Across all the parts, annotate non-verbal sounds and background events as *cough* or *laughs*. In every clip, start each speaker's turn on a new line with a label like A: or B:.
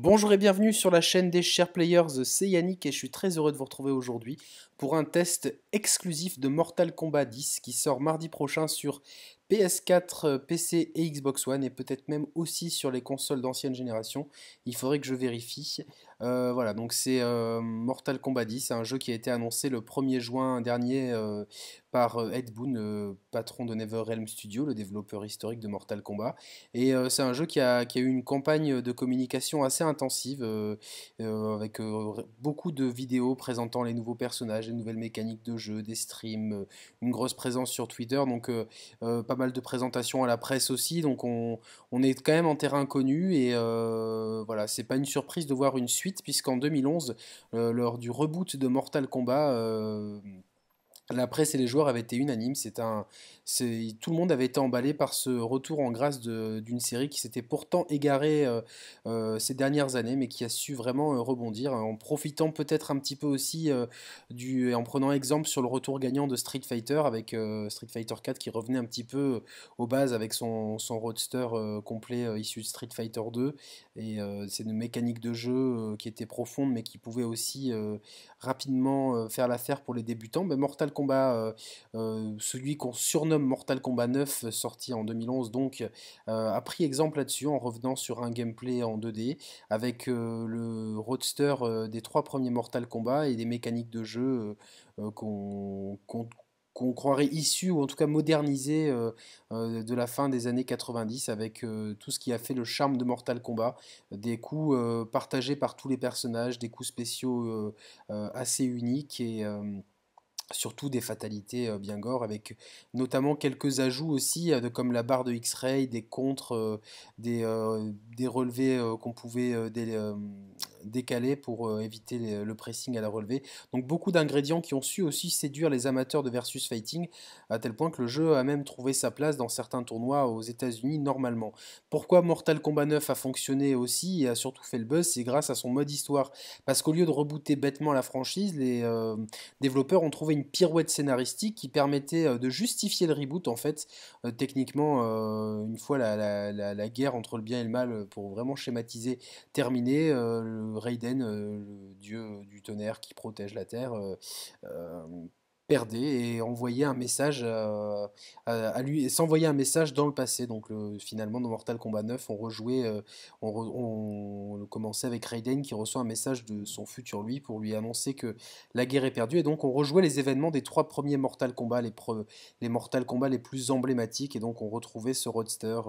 A: Bonjour et bienvenue sur la chaîne des chers players, c'est Yannick et je suis très heureux de vous retrouver aujourd'hui pour un test exclusif de Mortal Kombat 10 qui sort mardi prochain sur PS4, PC et Xbox One et peut-être même aussi sur les consoles d'ancienne génération. Il faudrait que je vérifie. Euh, voilà, donc c'est euh, Mortal Kombat 10, c'est un jeu qui a été annoncé le 1er juin dernier euh, par Ed Boon, patron de Neverrealm Studio, le développeur historique de Mortal Kombat. Et c'est un jeu qui a, eu une campagne de communication assez intensive, avec beaucoup de vidéos présentant les nouveaux personnages, les nouvelles mécaniques de jeu, des streams, une grosse présence sur Twitter, donc pas mal de présentations à la presse aussi. Donc on, on est quand même en terrain connu et voilà, c'est pas une surprise de voir une suite puisqu'en 2011, euh, lors du reboot de Mortal Kombat, euh, la presse et les joueurs avaient été unanimes. C'est un, tout le monde avait été emballé par ce retour en grâce d'une série qui s'était pourtant égarée euh, euh, ces dernières années, mais qui a su vraiment euh, rebondir hein, en profitant peut-être un petit peu aussi du, en prenant exemple sur le retour gagnant de Street Fighter avec Street Fighter 4 qui revenait un petit peu aux bases avec son, son roadster complet issu de Street Fighter 2 et c'est une mécanique de jeu qui était profonde mais qui pouvait aussi rapidement faire l'affaire pour les débutants. Mais Mortal Kombat, celui qu'on surnomme Mortal Kombat 9, euh, sorti en 2011, donc, euh, a pris exemple là-dessus en revenant sur un gameplay en 2D avec euh, le roadster des trois premiers Mortal Kombat et des mécaniques de jeu qu'on croirait issues ou en tout cas modernisées de la fin des années 90 avec tout ce qui a fait le charme de Mortal Kombat, des coups partagés par tous les personnages, des coups spéciaux assez uniques et surtout des fatalités euh, bien gore, avec notamment quelques ajouts aussi, euh, comme la barre de X-Ray, des contres, euh, des, des relevés qu'on pouvait, des, décalé pour euh, éviter le pressing à la relever. Donc beaucoup d'ingrédients qui ont su aussi séduire les amateurs de versus fighting, à tel point que le jeu a même trouvé sa place dans certains tournois aux États-Unis normalement. Pourquoi Mortal Kombat 9 a fonctionné aussi et a surtout fait le buzz, c'est grâce à son mode histoire. Parce qu'au lieu de rebooter bêtement la franchise, les euh, développeurs ont trouvé une pirouette scénaristique qui permettait euh, de justifier le reboot en fait, techniquement, une fois la, guerre entre le bien et le mal, pour vraiment schématiser, terminée, Raiden, euh, le dieu euh, du tonnerre qui protège la Terre, euh, perdait et envoyait un message euh, à, lui et un message dans le passé. Donc finalement dans Mortal Kombat 9, on rejouait, euh, on, commençait avec Raiden qui reçoit un message de son futur lui pour lui annoncer que la guerre est perdue et donc on rejouait les événements des trois premiers Mortal Kombat, les, les Mortal Kombat les plus emblématiques et donc on retrouvait ce roadster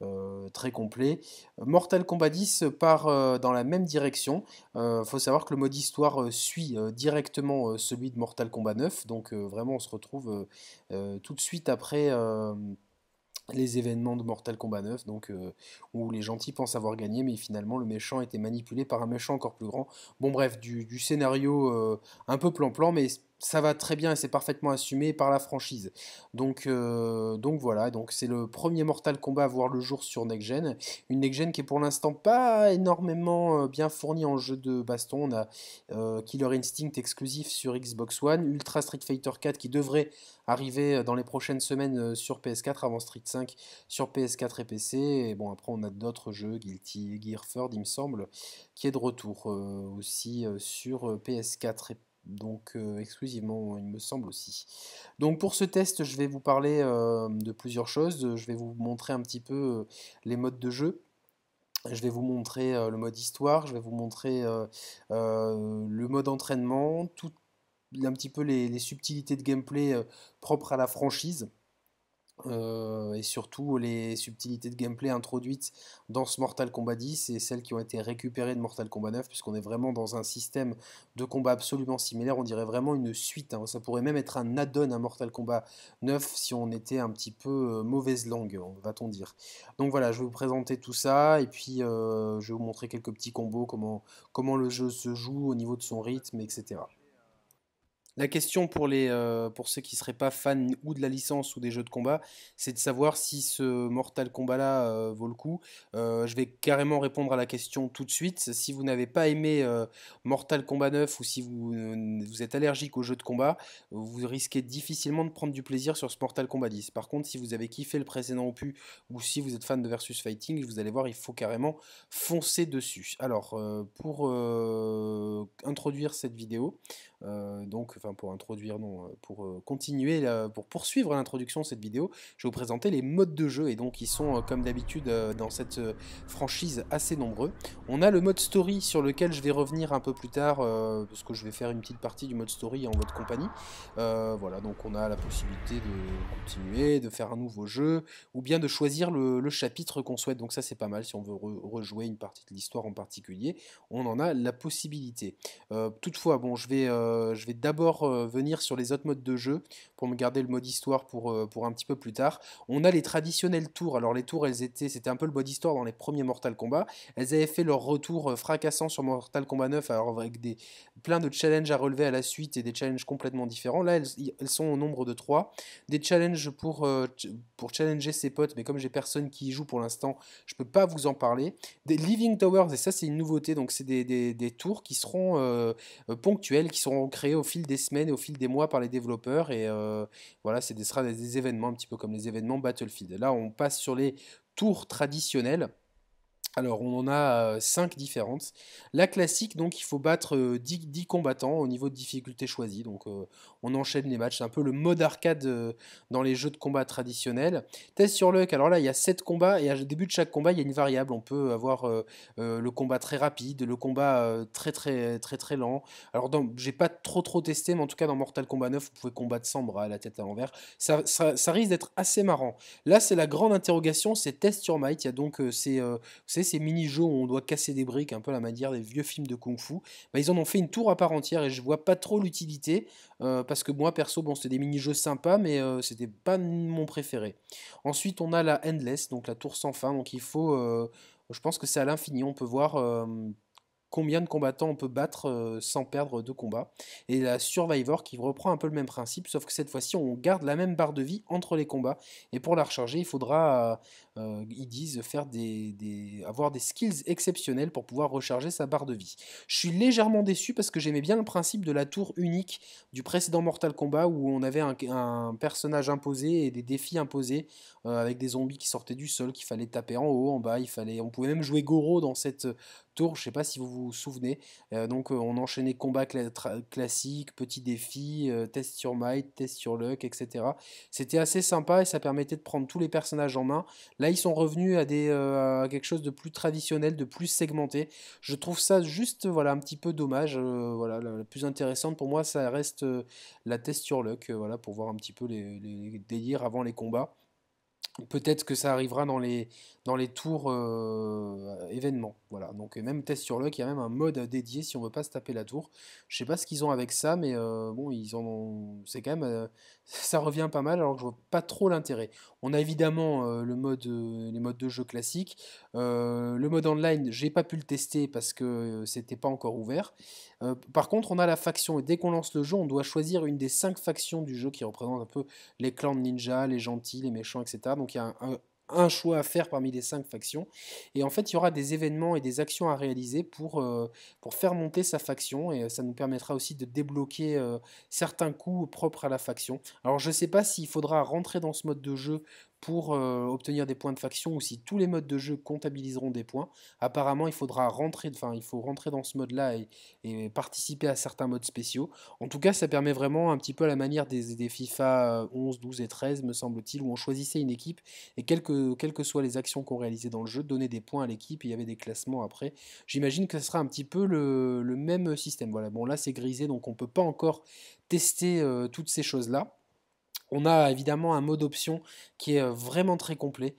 A: euh, très complet. Mortal Kombat 10 part dans la même direction. Il faut savoir que le mode histoire suit directement celui de Mortal Kombat 9 donc euh, vraiment, on se retrouve euh, euh, tout de suite après les événements de Mortal Kombat 9, donc où les gentils pensent avoir gagné, mais finalement le méchant était manipulé par un méchant encore plus grand. Bon bref, du, scénario un peu plan-plan, mais ça va très bien et c'est parfaitement assumé par la franchise. Donc, euh, donc voilà, donc c'est le premier Mortal Kombat à voir le jour sur Next Gen. Une Next Gen qui est pour l'instant pas énormément euh, bien fournie en jeu de baston. On a euh, Killer Instinct exclusif sur Xbox One, Ultra Street Fighter 4 qui devrait arriver dans les prochaines semaines sur PS4 avant Street 5 sur PS4 et PC. Et bon, après on a d'autres jeux, Guilty Gear Third, il me semble, qui est de retour aussi sur PS4 et donc euh, exclusivement, il me semble aussi. Donc pour ce test, je vais vous parler euh, de plusieurs choses. Je vais vous montrer un petit peu euh, les modes de jeu. Je vais vous montrer le mode histoire, je vais vous montrer le mode entraînement, tout, un petit peu les subtilités de gameplay propres à la franchise. Euh, et surtout les subtilités de gameplay introduites dans ce Mortal Kombat 10 et celles qui ont été récupérées de Mortal Kombat 9 puisqu'on est vraiment dans un système de combat absolument similaire, on dirait vraiment une suite, hein. ça pourrait même être un add-on à Mortal Kombat 9 si on était un petit peu euh, mauvaise langue, hein, va-t-on dire. Donc voilà, je vais vous présenter tout ça et puis euh, je vais vous montrer quelques petits combos, comment, comment le jeu se joue au niveau de son rythme, etc. La question pour, les, euh, pour ceux qui ne seraient pas fans ou de la licence ou des jeux de combat, c'est de savoir si ce Mortal Kombat-là euh, vaut le coup. Euh, je vais carrément répondre à la question tout de suite. Si vous n'avez pas aimé Mortal Kombat 9 ou si vous, vous, êtes allergique aux jeux de combat, vous risquez difficilement de prendre du plaisir sur ce Mortal Kombat 10. Par contre, si vous avez kiffé le précédent opus ou si vous êtes fan de Versus Fighting, vous allez voir, il faut carrément foncer dessus. Alors, pour introduire cette vidéo, euh, donc, enfin pour introduire, non, euh, pour euh, continuer, pour poursuivre l'introduction de cette vidéo, je vais vous présenter les modes de jeu et donc ils sont comme d'habitude dans cette franchise assez nombreux. On a le mode story sur lequel je vais revenir un peu plus tard parce que je vais faire une petite partie du mode story en votre compagnie. voilà, donc on a la possibilité de continuer, de faire un nouveau jeu ou bien de choisir le, chapitre qu'on souhaite. Donc ça c'est pas mal si on veut rejouer une partie de l'histoire en particulier, on en a la possibilité. toutefois, bon, je vais euh, je vais d'abord euh, venir sur les autres modes de jeu pour me garder le mode histoire pour, euh, pour un petit peu plus tard. On a les traditionnels tours. Alors les tours, elles étaient, c'était un peu le mode histoire dans les premiers Mortal Kombat. Elles avaient fait leur retour fracassant sur Mortal Kombat 9 alors avec des, plein de challenges à relever à la suite et des challenges complètement différents. Là, elles, sont au nombre de 3. Des challenges pour, pour challenger ses potes, mais comme j'ai personne qui y joue pour l'instant, je ne peux pas vous en parler. Des Living Towers, et ça c'est une nouveauté, donc c'est des, tours qui seront ponctuels, qui seront créés au fil des semaines et au fil des mois par les développeurs. Et euh, voilà, c'est sera des événements, un petit peu comme les événements Battlefield. Là, on passe sur les tours traditionnels. Alors, on en a 5 euh, différentes. La classique, donc, il faut battre 10, euh, combattants au niveau de difficulté choisi. Donc, euh, on enchaîne les matchs. C'est un peu le mode arcade dans les jeux de combat traditionnels. Test sur Luck. Alors là, il y a 7 combats. Et au début de chaque combat, il y a une variable. On peut avoir le combat très rapide, le combat très, très, très, très lent. Alors, j'ai pas trop, trop testé, mais en tout cas, dans Mortal Kombat 9, vous pouvez combattre sans bras, la tête à l'envers. Ça, risque d'être assez marrant. Là, c'est la grande interrogation. C'est test sur Might. Il y a donc, c'est ces mini-jeux où on doit casser des briques, un peu la manière des vieux films de kung-fu, bah, ils en ont fait une tour à part entière et je vois pas trop l'utilité, euh, parce que moi, perso, bon, c'était des mini-jeux sympas, mais euh, c'était pas mon préféré. Ensuite, on a la Endless, donc la tour sans fin, donc il faut... Euh, je pense que c'est à l'infini, on peut voir combien de combattants on peut battre sans perdre de combat. Et la Survivor qui reprend un peu le même principe, sauf que cette fois-ci on garde la même barre de vie entre les combats. Et pour la recharger, il faudra euh, ils disent faire des, avoir des skills exceptionnels pour pouvoir recharger sa barre de vie. Je suis légèrement déçu parce que j'aimais bien le principe de la tour unique du précédent Mortal Kombat où on avait un, personnage imposé et des défis imposés euh, avec des zombies qui sortaient du sol, qu'il fallait taper en haut, en bas, il fallait, on pouvait même jouer Goro dans cette tour, je ne sais pas si vous vous souvenez. Euh, donc on enchaînait combat classique, petit défi, test sur might, test sur luck, etc. C'était assez sympa et ça permettait de prendre tous les personnages en main ils sont revenus euh, à, quelque chose de plus traditionnel, de plus segmenté. Je trouve ça juste voilà, un petit peu dommage. Euh, voilà, la, plus intéressante pour moi, ça reste euh, la test sur Luck, voilà, pour voir un petit peu les, les délires avant les combats. Peut-être que ça arrivera dans les, dans les tours euh, événements. Voilà, donc euh, même test sur le il y a même un mode dédié si on veut pas se taper la tour. Je sais pas ce qu'ils ont avec ça, mais euh, bon, ils ont. C'est quand même. *laughs* ça revient pas mal, alors que je vois pas trop l'intérêt. On a évidemment le mode, les modes de jeu classiques. le mode online, j'ai pas pu le tester parce que c'était pas encore ouvert. par contre, on a la faction, et dès qu'on lance le jeu, on doit choisir une des cinq factions du jeu qui représente un peu les clans de ninja, les gentils, les méchants, etc. Donc il y a un un choix à faire parmi les cinq factions. Et en fait, il y aura des événements et des actions à réaliser pour, euh, pour faire monter sa faction. Et euh, ça nous permettra aussi de débloquer euh, certains coups propres à la faction. Alors, je ne sais pas s'il faudra rentrer dans ce mode de jeu pour euh, obtenir des points de faction ou si tous les modes de jeu comptabiliseront des points. Apparemment, il faudra rentrer, enfin, il faut rentrer dans ce mode-là et, participer à certains modes spéciaux. En tout cas, ça permet vraiment un petit peu à la manière des, FIFA 11, euh, 12 et 13, me semble-t-il, où on choisissait une équipe et quelles que, quelles que soient les actions qu'on réalisait dans le jeu, donner des points à l'équipe il y avait des classements après. J'imagine que ce sera un petit peu le, même système. Voilà, bon, là c'est grisé donc on ne peut pas encore tester euh, toutes ces choses-là. On a évidemment un mode option qui est euh, vraiment très complet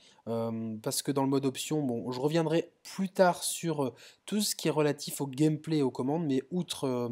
A: parce que dans le mode option, bon, je reviendrai plus tard sur tout ce qui est relatif au gameplay et aux commandes, mais outre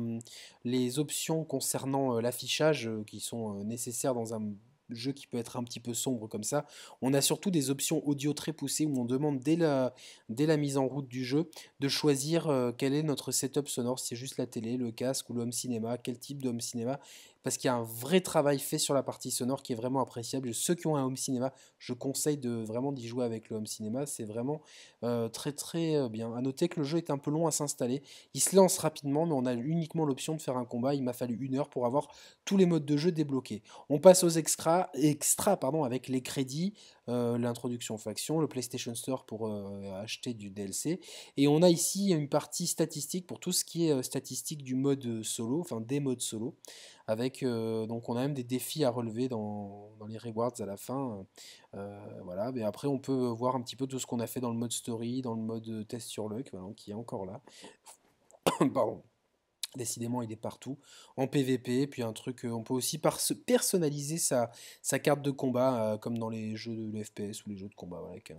A: les options concernant l'affichage qui sont nécessaires dans un jeu qui peut être un petit peu sombre comme ça. On a surtout des options audio très poussées où on demande dès la, dès la mise en route du jeu de choisir quel est notre setup sonore, si c'est juste la télé, le casque ou l'homme cinéma, quel type d'homme cinéma parce qu'il y a un vrai travail fait sur la partie sonore qui est vraiment appréciable. Ceux qui ont un home cinéma, je conseille de vraiment d'y jouer avec le home cinéma. C'est vraiment euh, très très euh, bien. À noter que le jeu est un peu long à s'installer. Il se lance rapidement, mais on a uniquement l'option de faire un combat. Il m'a fallu une heure pour avoir tous les modes de jeu débloqués. On passe aux extras, extra, avec les crédits, euh, l'introduction faction, le PlayStation Store pour euh, acheter du DLC. Et on a ici une partie statistique pour tout ce qui est euh, statistique du mode solo, enfin des modes solo. Avec, donc on a même des défis à relever dans, les rewards à la fin. voilà, mais après on peut voir un petit peu tout ce qu'on a fait dans le mode story, dans le mode test sur luck, qui est encore là. *coughs* Pardon. Décidément, il est partout. En PVP, puis un truc, euh, on peut aussi personnaliser sa, carte de combat, euh, comme dans les jeux de FPS ou les jeux de combat, avec un,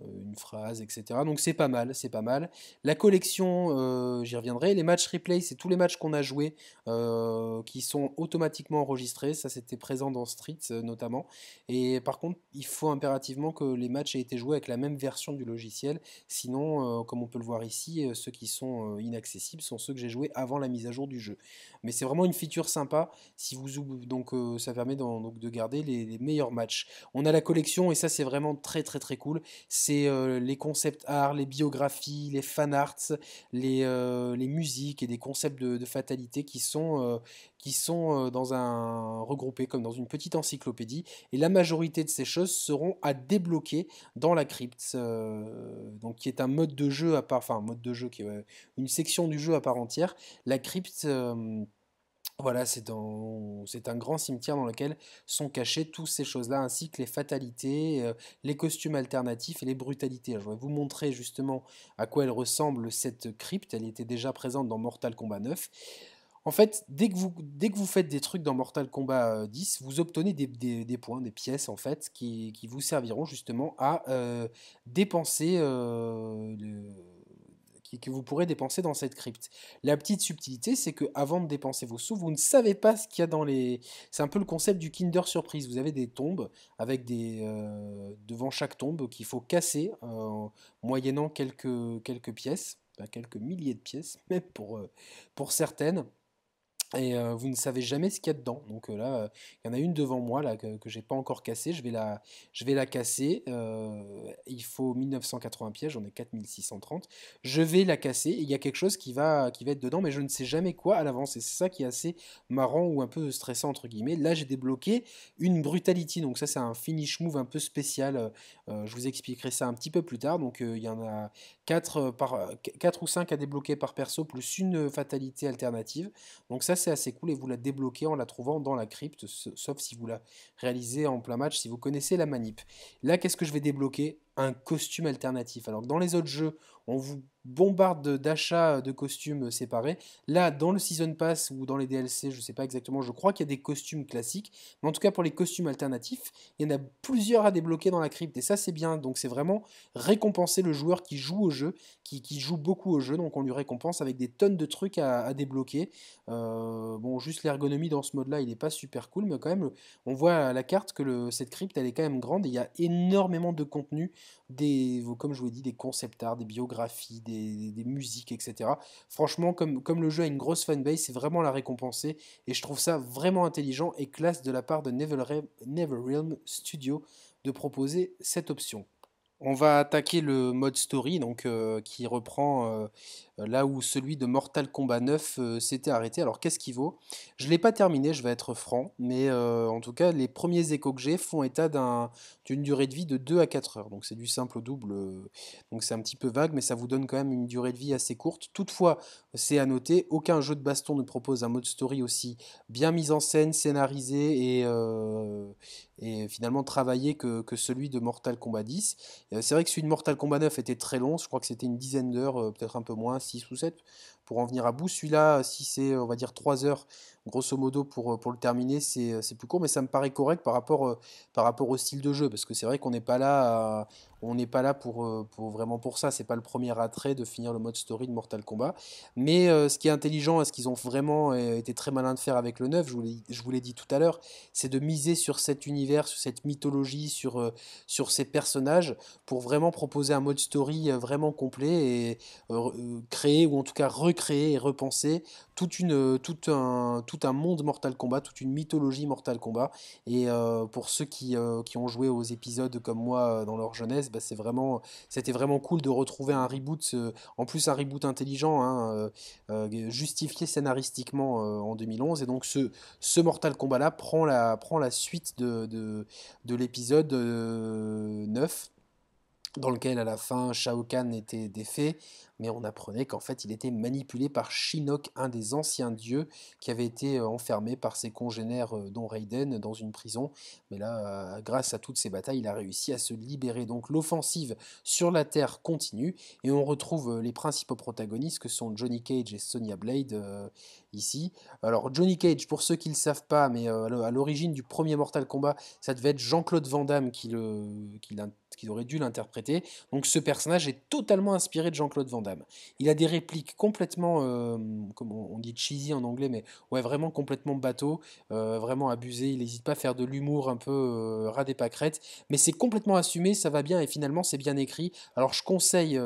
A: euh, une phrase, etc. Donc c'est pas mal, c'est pas mal. La collection, euh, j'y reviendrai. Les matchs replay, c'est tous les matchs qu'on a joués euh, qui sont automatiquement enregistrés. Ça, c'était présent dans Street notamment. Et par contre, il faut impérativement que les matchs aient été joués avec la même version du logiciel. Sinon, comme on peut le voir ici, ceux qui sont inaccessibles sont ceux que j'ai joués avant la mise à jour du jeu. Mais c'est vraiment une feature sympa. Si vous donc ça permet donc, de garder les, meilleurs matchs. On a la collection et ça, c'est vraiment très très très cool c'est euh, les concepts art, les biographies, les fan arts, les, euh, les musiques et des concepts de, fatalité qui sont, euh, qui sont dans un, regroupés comme dans une petite encyclopédie. Et la majorité de ces choses seront à débloquer dans la crypte, donc qui est un mode de jeu à part, enfin un mode de jeu qui est une section du jeu à part entière. La crypte voilà, c'est un, un, grand cimetière dans lequel sont cachées toutes ces choses-là, ainsi que les fatalités, euh, les costumes alternatifs et les brutalités. je vais vous montrer justement à quoi elle ressemble cette crypte. Elle était déjà présente dans Mortal Kombat 9. En fait, dès que vous, faites des trucs dans Mortal Kombat 10, euh, vous obtenez des, points, des pièces en fait, qui, vous serviront justement à euh, dépenser que vous pourrez dépenser dans cette crypte. La petite subtilité, c'est que avant de dépenser vos sous, vous ne savez pas ce qu'il y a dans les. C'est un peu le concept du Kinder Surprise. Vous avez des tombes avec des euh, devant chaque tombe qu'il faut casser euh, en moyennant quelques quelques pièces, ben, quelques milliers de pièces, *laughs* même pour euh, pour certaines et euh, vous ne savez jamais ce qu'il y a dedans. Donc euh, là, euh, il y en a une devant moi là que, je j'ai pas encore cassée. Je vais la, je vais la casser. il faut 1980 pièges, j'en ai 4630. Je vais la casser. Il y a quelque chose qui va, qui va être dedans, mais je ne sais jamais quoi à l'avance. Et c'est ça qui est assez marrant ou un peu stressant entre guillemets. Là, j'ai débloqué une brutality. Donc ça, c'est un finish move un peu spécial. je vous expliquerai ça un petit peu plus tard. Donc il y en a 4 par, quatre ou 5 à débloquer par perso plus une fatalité alternative. Donc ça assez assez cool et vous la débloquez en la trouvant dans la crypte, sauf si vous la réalisez en plein match, si vous connaissez la manip. Là, qu'est-ce que je vais débloquer un costume alternatif. Alors dans les autres jeux, on vous bombarde d'achats euh, de costumes euh, séparés. Là, dans le Season Pass ou dans les DLC, je sais pas exactement, je crois qu'il y a des costumes classiques. Mais en tout cas, pour les costumes alternatifs, il y en a plusieurs à débloquer dans la crypte. Et ça, c'est bien. Donc, c'est vraiment récompenser le joueur qui joue au jeu, qui, joue beaucoup au jeu. Donc, on lui récompense avec des tonnes de trucs à, débloquer. Euh, bon, juste l'ergonomie dans ce mode-là, il n'est pas super cool. Mais quand même, on voit la carte que le, cette crypte, elle est quand même grande. il y a énormément de contenu des, comme je vous ai dit, des concept arts, des biographies, des, musiques, etc. Franchement, comme, comme le jeu a une grosse fanbase, c'est vraiment la récompenser, et je trouve ça vraiment intelligent et classe de la part de Neverrealm Studio de proposer cette option. On va attaquer le mode story, donc euh, qui reprend euh, euh, là où celui de Mortal Kombat 9 euh, s'était arrêté. Alors qu'est-ce qu'il vaut Je ne l'ai pas terminé, je vais être franc, mais euh, en tout cas, les premiers échos que j'ai font état d'une durée de vie de 2 à 4 heures. Donc c'est du simple au double, donc c'est un petit peu vague, mais ça vous donne quand même une durée de vie assez courte. Toutefois, c'est à noter, aucun jeu de baston ne propose un mode story aussi bien mis en scène, scénarisé et, finalement travaillé que, que, celui de Mortal Kombat 10. C'est vrai que celui de Mortal Kombat 9 était très long, je crois que c'était une dizaine d'heures, peut-être un peu moins, 6 ou 7 pour en venir à bout. Celui-là, si c'est, on va dire, 3 heures, grosso modo, pour, euh, pour le terminer, euh, c'est plus court, mais ça me paraît correct par rapport, euh, par rapport au style de jeu, parce que c'est vrai qu'on n'est pas là à, on n'est pas là euh, pour, vraiment pour ça. C'est pas le premier attrait de finir le mode story de Mortal Kombat. Mais euh, ce qui est intelligent et ce qu'ils ont vraiment euh, été très malins de faire avec le 9, je vous l'ai dit tout à l'heure, c'est de miser sur cet univers, sur cette mythologie, sur, sur ces personnages pour vraiment proposer un mode story vraiment complet et créer ou en tout cas recréer et repenser toute une, tout, un, tout un monde Mortal Kombat, toute une mythologie Mortal Kombat. Et pour ceux qui, qui ont joué aux épisodes comme moi dans leur jeunesse, bah, c'est vraiment, c'était vraiment cool de retrouver un reboot, euh, en plus un reboot intelligent, hein, euh, euh, justifié scénaristiquement en 2011. Et donc ce, Mortal Kombat là prend la, prend la suite de, de, de l'épisode 9 dans lequel à la fin Shao Kahn était défait, mais on apprenait qu'en fait il était manipulé par Shinnok, un des anciens dieux, qui avait été euh, enfermé par ses congénères euh, dont Raiden dans une prison. Mais là, euh, grâce à toutes ces batailles, il a réussi à se libérer. Donc l'offensive sur la Terre continue, et on retrouve les principaux protagonistes que sont Johnny Cage et Sonya Blade ici. Alors Johnny Cage, pour ceux qui ne le savent pas, mais à l'origine du premier Mortal Kombat, ça devait être Jean-Claude Van Damme qui l'a qu'il aurait dû l'interpréter. Donc ce personnage est totalement inspiré de Jean-Claude Van Damme. Il a des répliques complètement, euh, comme on dit cheesy en anglais, mais ouais, vraiment complètement bateau, euh, vraiment abusé. Il n'hésite pas à faire de l'humour un peu euh, ras des pâquerettes, mais c'est complètement assumé, ça va bien et finalement c'est bien écrit. Alors je conseille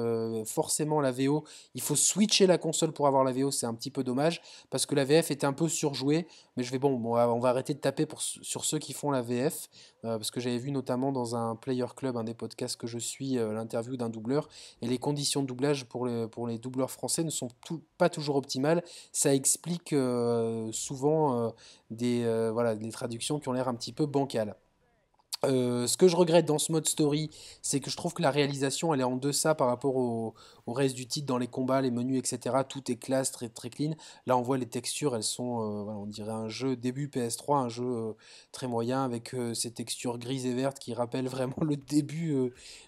A: forcément la VO. Il faut switcher la console pour avoir la VO, c'est un petit peu dommage parce que la VF était un peu surjouée. Mais je vais bon, on va, arrêter de taper pour, sur ceux qui font la VF parce que j'avais vu notamment dans un player club des podcast que je suis, euh, l'interview d'un doubleur. Et les conditions de doublage pour, pour les doubleurs français ne sont pas toujours optimales. Ça explique euh, souvent euh, des, voilà, des traductions qui ont l'air un petit peu bancales. Euh, ce que je regrette dans ce mode story, c'est que je trouve que la réalisation, elle est en deçà par rapport au, reste du titre, dans les combats, les menus, etc. Tout est classe, très, très clean. Là, on voit les textures, elles sont, euh, on dirait un jeu début PS3, un jeu euh, très moyen, avec ces textures grises et vertes qui rappellent *laughs* vraiment le début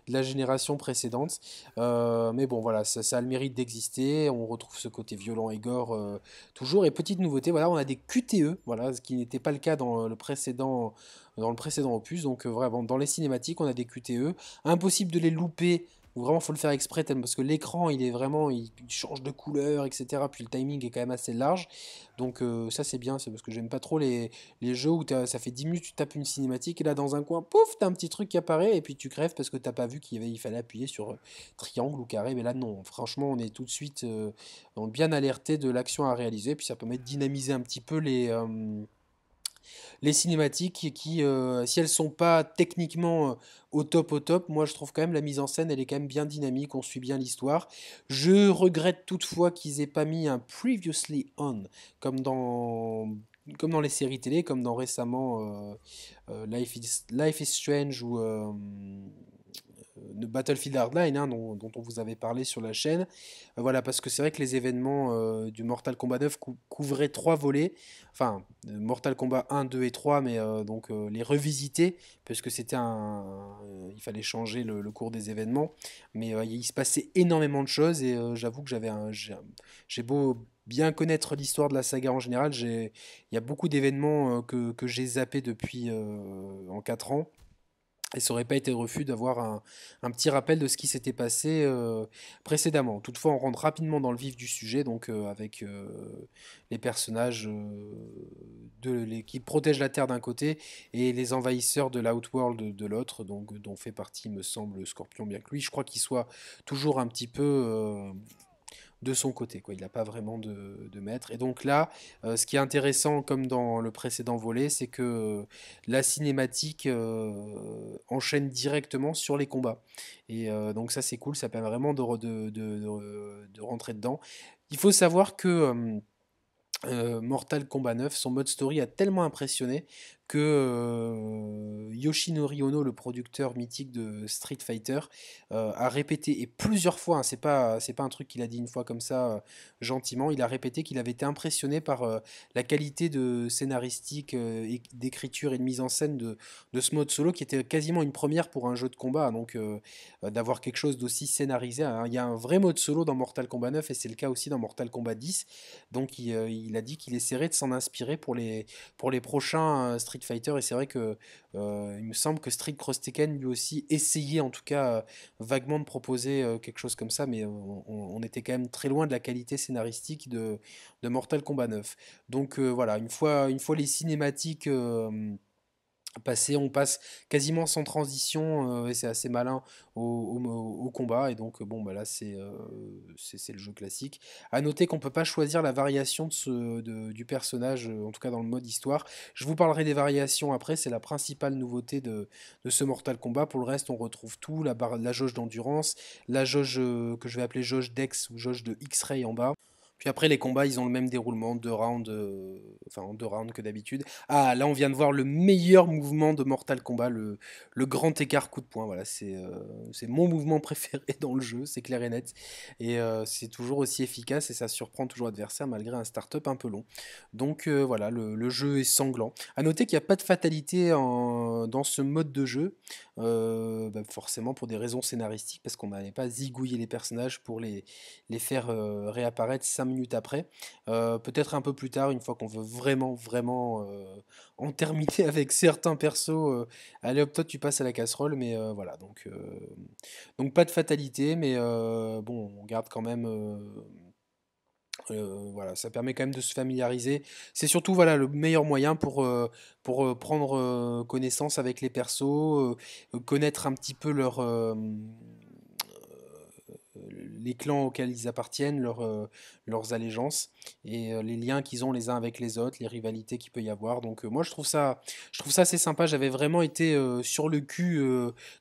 A: de la génération précédente. mais bon, voilà, ça, a le mérite d'exister. On retrouve ce côté violent et gore toujours. Et petite nouveauté, voilà, on a des QTE, voilà, ce qui n'était pas le cas dans le précédent dans le précédent opus. Donc euh, vraiment, dans les cinématiques, on a des QTE. Impossible de les louper vraiment il faut le faire exprès parce que l'écran il est vraiment il change de couleur etc puis le timing est quand même assez large donc euh, ça c'est bien c'est parce que j'aime pas trop les, jeux où ça fait 10 minutes tu tapes une cinématique et là dans un coin pouf t'as un petit truc qui apparaît et puis tu crèves parce que t'as pas vu qu'il fallait appuyer sur euh, triangle ou carré mais là non franchement on est tout de suite bien alerté de l'action à réaliser puis ça permet de dynamiser un petit peu les les cinématiques qui, euh, si elles sont pas techniquement euh, au top, au top, moi je trouve quand même la mise en scène, elle est quand même bien dynamique, on suit bien l'histoire. Je regrette toutefois qu'ils aient pas mis un previously on, comme dans les séries télé, comme dans récemment euh, Life, is, Life is Strange ou de Battlefield Hardline hein, dont, on vous avait parlé sur la chaîne. Euh, voilà, parce que c'est vrai que les événements euh, du Mortal Kombat 9 couvraient trois volets, enfin Mortal Kombat 1, 2 et 3, mais euh, donc les revisiter parce que c'était un, il fallait changer le, cours des événements, mais il se passait énormément de choses et j'avoue que j'avais un, j'ai beau bien connaître l'histoire de la saga en général, il y a beaucoup d'événements que, que j'ai zappé depuis en 4 ans et ça aurait pas été refus d'avoir un, petit rappel de ce qui s'était passé euh, précédemment. Toutefois, on rentre rapidement dans le vif du sujet, donc euh, avec euh, les personnages de, qui protègent la Terre d'un côté et les envahisseurs de l'Outworld de, de l'autre, donc dont fait partie, me semble, Scorpion, bien que lui, je crois qu'il soit toujours un petit peu de son côté. Quoi. Il n'a pas vraiment de, maître. Et donc là, euh, ce qui est intéressant, comme dans le précédent volet, c'est que euh, la cinématique euh, enchaîne directement sur les combats. Et donc ça, c'est cool. Ça permet vraiment de, de, de, rentrer dedans. Il faut savoir que... Mortal Kombat 9, son mode story a tellement impressionné que euh, Yoshinori Ono, le producteur mythique de Street Fighter, euh, a répété, et plusieurs fois, hein, c'est pas, pas un truc qu'il a dit une fois comme ça, euh, gentiment, il a répété qu'il avait été impressionné par la qualité de scénaristique, et d'écriture et de mise en scène de, de ce mode solo, qui était quasiment une première pour un jeu de combat, donc d'avoir quelque chose d'aussi scénarisé. Hein, il y a un vrai mode solo dans Mortal Kombat 9, et c'est le cas aussi dans Mortal Kombat 10, donc il, a dit qu'il essaierait de s'en inspirer pour les, pour les prochains Street Street Fighter, et c'est vrai que euh, il me semble que Street Cross Tekken lui aussi essayait en tout cas euh, vaguement de proposer euh, quelque chose comme ça, mais on, était quand même très loin de la qualité scénaristique de, Mortal Kombat 9. Donc voilà, une fois, une fois les cinématiques on passe quasiment sans transition, euh, et c'est assez malin au, combat, et donc euh, bon bah là euh, c'est c'est le jeu classique. À noter qu'on ne peut pas choisir la variation de ce, du personnage, en tout cas dans le mode histoire. Je vous parlerai des variations après, c'est la principale nouveauté de, ce Mortal Kombat. Pour le reste on retrouve tout, la, barre, la jauge d'endurance, la jauge que je vais appeler jauge d'Ex ou jauge de X-Ray en bas. Puis après, les combats, ils ont le même déroulement, deux rounds, euh, enfin deux rounds que d'habitude. Ah, là, on vient de voir le meilleur mouvement de Mortal Kombat, le, grand écart coup de poing. Voilà, c'est euh, mon mouvement *laughs* préféré dans le jeu, c'est clair et net. Et euh, c'est toujours aussi efficace et ça surprend toujours l'adversaire malgré un start-up un peu long. Donc voilà, le, jeu est sanglant. À noter qu'il n'y a pas de fatalité dans ce mode de jeu, bah, forcément pour des raisons scénaristiques, parce qu'on n'allait pas zigouiller les personnages pour les, faire réapparaître 5 après. Euh, peut-être un peu plus tard, une fois qu'on veut vraiment, vraiment euh, en terminer *laughs* avec certains persos. Euh, allez hop, toi tu passes à la casserole, mais voilà. Donc, donc pas de fatalité, mais bon, on garde quand même. voilà, ça permet quand même de se familiariser. C'est surtout voilà le meilleur moyen pour, pour prendre connaissance avec les persos, connaître un petit peu leur les clans auxquels ils appartiennent, leur, euh, leurs allégeances et euh, les liens qu'ils ont les uns avec les autres, les rivalités qu'il peut y avoir. Donc euh, moi je trouve ça, je trouve ça assez sympa. J'avais vraiment été sur le cul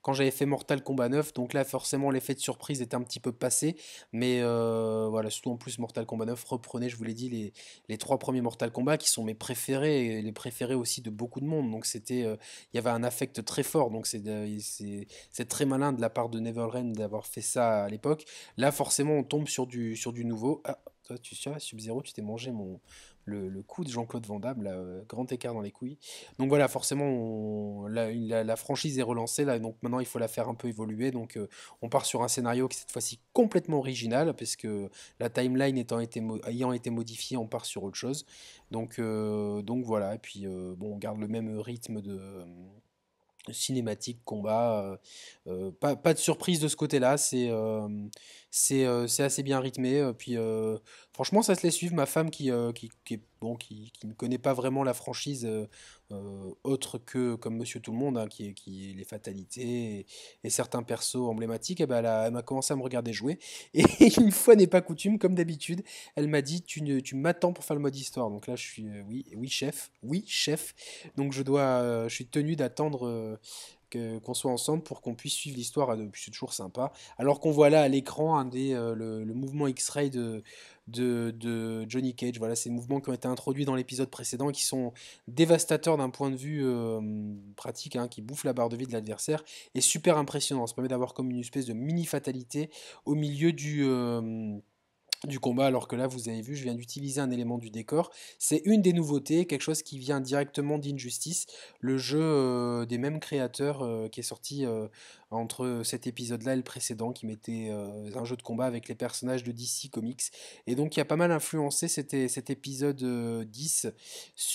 A: quand j'avais fait Mortal Kombat 9. Donc là forcément l'effet de surprise était un petit peu passé, mais voilà surtout en plus Mortal Kombat 9 reprenait, je vous l'ai dit, les, les trois premiers Mortal Kombat qui sont mes préférés et les préférés aussi de beaucoup de monde. Donc c'était, il y avait un affect très fort. Donc c'est, c'est, très malin de la part de Neverland d'avoir fait ça à l'époque. Là, forcément, on tombe sur du, sur du nouveau. Ah, toi, tu sais, Sub-Zero, tu t'es mangé mon, le, coup de Jean-Claude Vendable euh, grand écart dans les couilles. Donc voilà, forcément, la, franchise est relancée, là, donc maintenant il faut la faire un peu évoluer. Donc euh, on part sur un scénario qui cette fois-ci complètement original, parce que la timeline ayant été modifiée, on part sur autre chose. Donc, euh, donc voilà, et puis bon, on garde le même rythme de cinématique, combat. Euh, euh, pas, de surprise de ce côté-là, c'est euh, c'est assez bien rythmé. Puis franchement, ça se laisse suivre. Ma femme qui, qui, qui est qui, ne connaît pas vraiment la franchise euh, euh, autre que comme Monsieur Tout le Monde, hein, qui, qui est les fatalités et, certains persos emblématiques, eh ben, elle, m'a commencé à me regarder jouer. *laughs* Et une fois n'est pas coutume, comme d'habitude, elle m'a dit tu, m'attends pour faire le mode histoire. Donc là, je suis euh, oui, oui chef, oui chef. Donc je dois, je suis tenu d'attendre qu'on soit ensemble pour qu'on puisse suivre l'histoire ah, C'est toujours sympa. Alors qu'on voit là à l'écran le, mouvement X-ray de, de, Johnny Cage. Voilà, ces mouvements qui ont été introduits dans l'épisode précédent, qui sont dévastateurs d'un point de vue euh, pratique, hein, qui bouffent la barre de vie de l'adversaire, et super impressionnant. Ça permet d'avoir comme une espèce de mini fatalité au milieu du euh, du combat, alors que là, vous avez vu, je viens d'utiliser un élément du décor. C'est une des nouveautés, quelque chose qui vient directement d'Injustice, le jeu euh, des mêmes créateurs qui est sorti entre euh, cet épisode-là et le précédent qui mettait euh, un jeu de combat avec les personnages de DC Comics. Et donc, il a pas mal influencé cet, épisode 10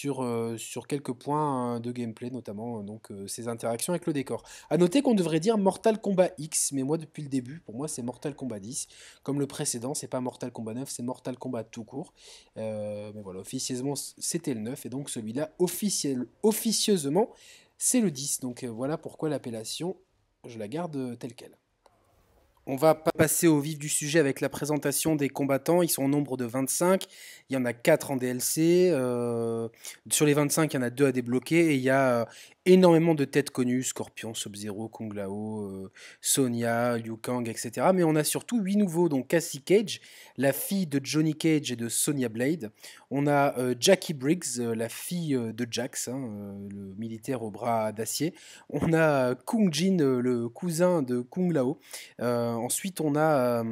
A: euh, sur, quelques points hein, de gameplay, notamment hein, donc ses interactions avec le décor. À noter qu'on devrait dire Mortal Kombat X, mais moi, depuis le début, pour moi, c'est Mortal Kombat 10. Comme le précédent, c'est pas Mortal Kombat 9, c'est Mortal Kombat tout court. mais voilà, officieusement, c'était le 9, et donc celui-là, officiel, officieusement, c'est le 10. Donc voilà pourquoi l'appellation je la garde euh, telle qu'elle. On va passer au vif du sujet avec la présentation des combattants. Ils sont au nombre de 25. Il y en a 4 en DLC. Euh, sur les 25, il y en a 2 à débloquer. Et il y a euh, énormément de têtes connues, Scorpion, Sub-Zero, Kung Lao, euh, Sonia, Liu Kang, etc. Mais on a surtout huit nouveaux, donc Cassie Cage, la fille de Johnny Cage et de Sonia Blade. On a euh, Jackie Briggs, euh, la fille de Jax, hein, le militaire au bras d'acier. On a Kung Jin, le cousin de Kung Lao. ensuite, on a...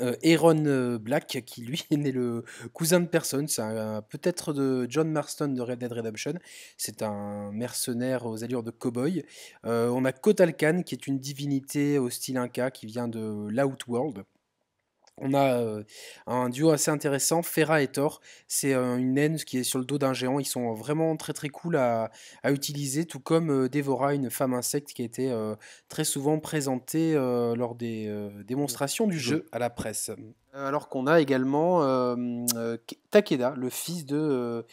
A: Euh, Aaron euh, Black, qui lui *laughs* est né le cousin de personne, c'est peut-être de John Marston de Red Dead Redemption. C'est un mercenaire aux allures de cowboy. boy euh, on a Kotalkan, qui est une divinité au style Inca, qui vient de l'Outworld. On a euh, un duo assez intéressant, Fera et Thor. C'est euh, une naine qui est sur le dos d'un géant. Ils sont vraiment très très cool à, utiliser, tout comme euh, Devora, une femme insecte qui a été très souvent présentée lors des démonstrations du jeu à la presse. Euh, alors qu'on a également euh, euh, Takeda, le fils de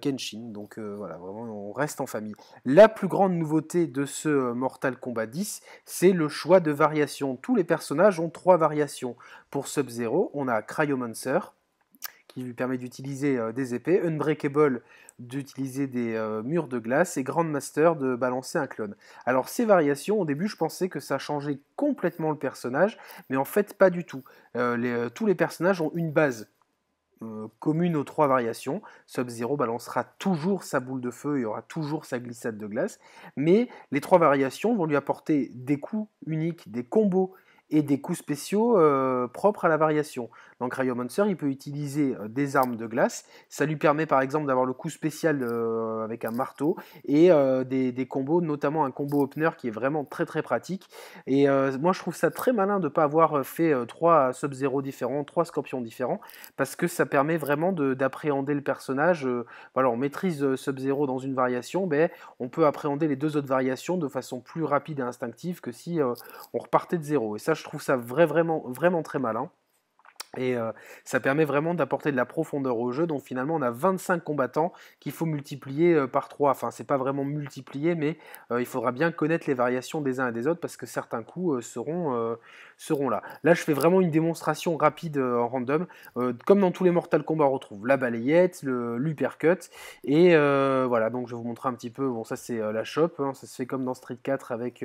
A: Kenshin. Donc voilà, vraiment, on reste en famille. La plus grande nouveauté de ce Mortal Kombat 10, c'est le choix de variations. Tous les personnages ont trois variations. Pour Sub-Zero, on a Cryomancer, qui lui permet d'utiliser euh, des épées, Unbreakable d'utiliser des euh, murs de glace et Grandmaster de balancer un clone. Alors ces variations, au début je pensais que ça changeait complètement le personnage, mais en fait pas du tout. Euh, tous les personnages ont une base commune aux trois variations. Sub-Zero balancera toujours sa boule de feu, et aura toujours sa glissade de glace, mais les trois variations vont lui apporter des coups uniques, des combos et des coups spéciaux euh, propres à la variation. Donc Cryomancer, il peut utiliser euh, des armes de glace. Ça lui permet par exemple d'avoir le coup spécial euh, avec un marteau et des, combos, notamment un combo opener qui est vraiment très très pratique. Et moi je trouve ça très malin de ne pas avoir fait trois sub zéro différents, trois Scorpions différents, parce que ça permet vraiment d'appréhender le personnage. voilà, on maîtrise sub zéro dans une variation, mais on peut appréhender les deux autres variations de façon plus rapide et instinctive que si on repartait de zéro. Et ça, je trouve ça vraiment, vraiment très malin. Et euh, ça permet vraiment d'apporter de la profondeur au jeu. Donc finalement, on a 25 combattants qu'il faut multiplier euh, par 3. Enfin, c'est pas vraiment multiplier, mais euh, il faudra bien connaître les variations des uns et des autres parce que certains coups seront, seront là. Là, je fais vraiment une démonstration rapide euh, en random. Euh, comme dans tous les Mortal Kombat, on retrouve la balayette, l'uppercut. Et euh, voilà, donc je vais vous montrer un petit peu. Bon, ça, c'est la chope. Hein, ça se fait comme dans Street 4 avec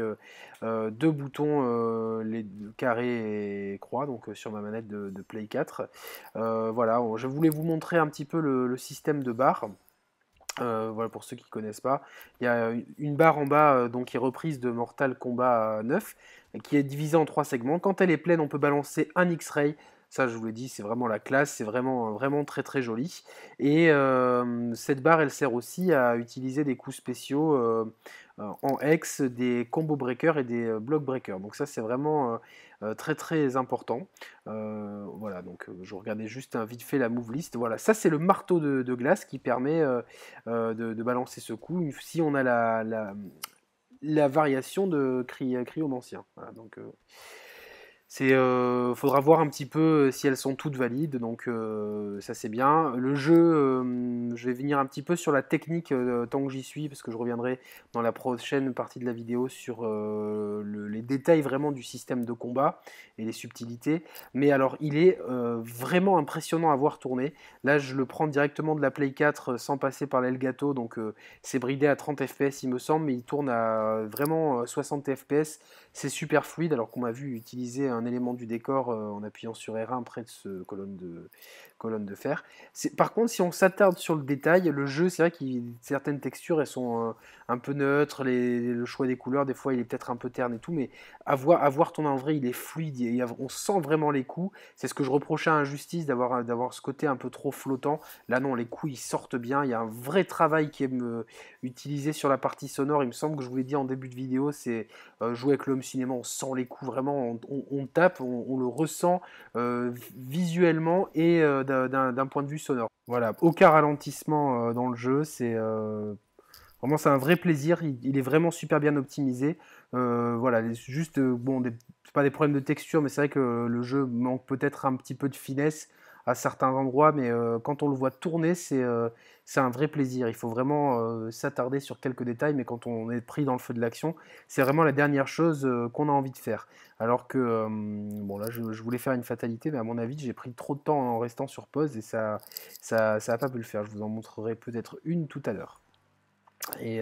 A: deux boutons, les carrés et croix, donc sur ma manette de, Play 4. voilà, je voulais vous montrer un petit peu le, le système de barre. Euh, voilà pour ceux qui ne connaissent pas. Il y a une barre en bas euh, donc qui est reprise de Mortal Kombat 9 euh, qui est divisée en trois segments. Quand elle est pleine, on peut balancer un X-ray. Ça, je vous l'ai dit, c'est vraiment la classe, c'est vraiment, vraiment très très joli. Et cette barre, elle sert aussi à utiliser des coups spéciaux en X, des combo breakers et des block breakers. Donc ça, c'est vraiment euh, très très important. Euh, voilà, donc euh, je regardais juste un vite fait la move list. Voilà, ça c'est le marteau de, glace qui permet de, balancer ce coup si on a la, la, variation de cri ancien Voilà, donc c'est, euh, faudra voir un petit peu euh, si elles sont toutes valides, donc euh, ça c'est bien. Le jeu, je vais venir un petit peu sur la technique tant que j'y suis, parce que je reviendrai dans la prochaine partie de la vidéo sur les détails vraiment du système de combat et les subtilités. Mais alors, il est vraiment impressionnant à voir tourner. Là, je le prends directement de la Play 4 sans passer par l'Elgato, donc c'est bridé à 30 fps, il me semble, mais il tourne à vraiment 60 fps. C'est super fluide, alors qu'on m'a vu utiliser un élément du décor euh, en appuyant sur R1 près de ce colonne de, colonne de fer. Par contre, si on s'attarde sur le détail, le jeu, c'est vrai qu'il certaines textures, elles sont euh, un, peu neutres, le choix des couleurs, des fois, il est peut-être un peu terne et tout, mais avoir, avoir ton en vrai, il est fluide, et on sent vraiment les coups. C'est ce que je reprochais à Injustice d'avoir, d'avoir ce côté un peu trop flottant. Là, non, les coups, ils sortent bien. Il y a un vrai travail qui est euh, utilisé sur la partie sonore. Il me semble que je vous l'ai dit en début de vidéo, c'est jouer avec l'homme cinéma, on sent les coups vraiment, on tape, on, le ressent euh, visuellement et euh, d'un point de vue sonore. Voilà, aucun ralentissement euh, dans le jeu, c'est vraiment c'est un vrai plaisir, il, est vraiment super bien optimisé. voilà, juste, bon, des, pas des problèmes de texture, mais c'est vrai que le jeu manque peut-être un petit peu de finesse à certains endroits, mais euh, quand on le voit tourner, c'est euh, c'est un vrai plaisir. Il faut vraiment euh, s'attarder sur quelques détails, mais quand on est pris dans le feu de l'action, c'est vraiment la dernière chose qu'on a envie de faire. Alors que, bon là, je, voulais faire une fatalité, mais à mon avis, j'ai pris trop de temps en restant sur pause et ça ça, ça a pas pu le faire. Je vous en montrerai peut-être une tout à l'heure. Et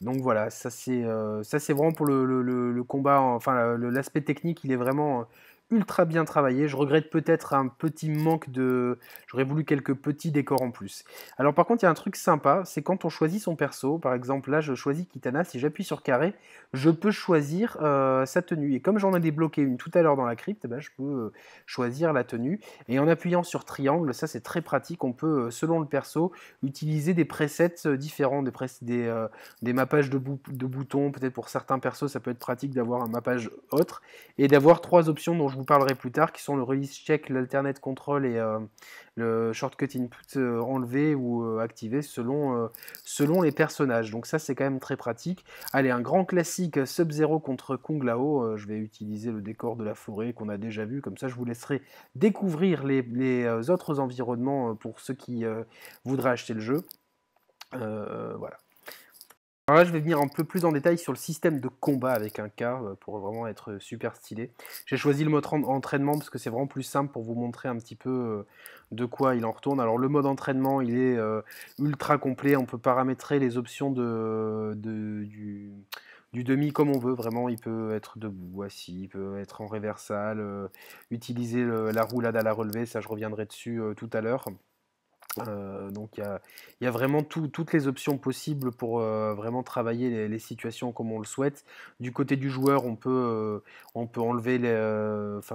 A: donc voilà, ça c'est c'est vraiment pour le combat, enfin l'aspect technique, il est vraiment ultra bien travaillé. Je regrette peut-être un petit manque de... J'aurais voulu quelques petits décors en plus. Alors par contre, il y a un truc sympa, c'est quand on choisit son perso. Par exemple, là, je choisis Kitana. Si j'appuie sur carré, je peux choisir euh, sa tenue. Et comme j'en ai débloqué une tout à l'heure dans la crypte, eh ben, je peux euh, choisir la tenue. Et en appuyant sur triangle, ça c'est très pratique. On peut, euh, selon le perso, utiliser des presets différents, des, des, des mappages de, de boutons. Peut-être pour certains persos, ça peut être pratique d'avoir un mappage autre. Et d'avoir trois options dont je vous parlerai plus tard, qui sont le release check, l'alternate control et euh, le shortcut input euh, enlevé ou euh, activé selon, selon les personnages. Donc ça c'est quand même très pratique. Allez, un grand classique Sub-Zero contre Kung Lao. je vais utiliser le décor de la forêt qu'on a déjà vu, comme ça je vous laisserai découvrir les, les autres environnements pour ceux qui voudraient acheter le jeu. voilà. Alors là, je vais venir un peu plus en détail sur le système de combat avec un K euh, pour vraiment être super stylé. J'ai choisi le mode entraînement parce que c'est vraiment plus simple pour vous montrer un petit peu euh, de quoi il en retourne. Alors le mode entraînement, il est euh, ultra complet. On peut paramétrer les options du, demi comme on veut, vraiment, il peut être debout, assis, il peut être en réversal, utiliser la roulade à la relevée, ça je reviendrai dessus tout à l'heure. Euh, donc il y a, vraiment toutes les options possibles pour euh, vraiment travailler les, situations comme on le souhaite. Du côté du joueur, on peut, euh, enlever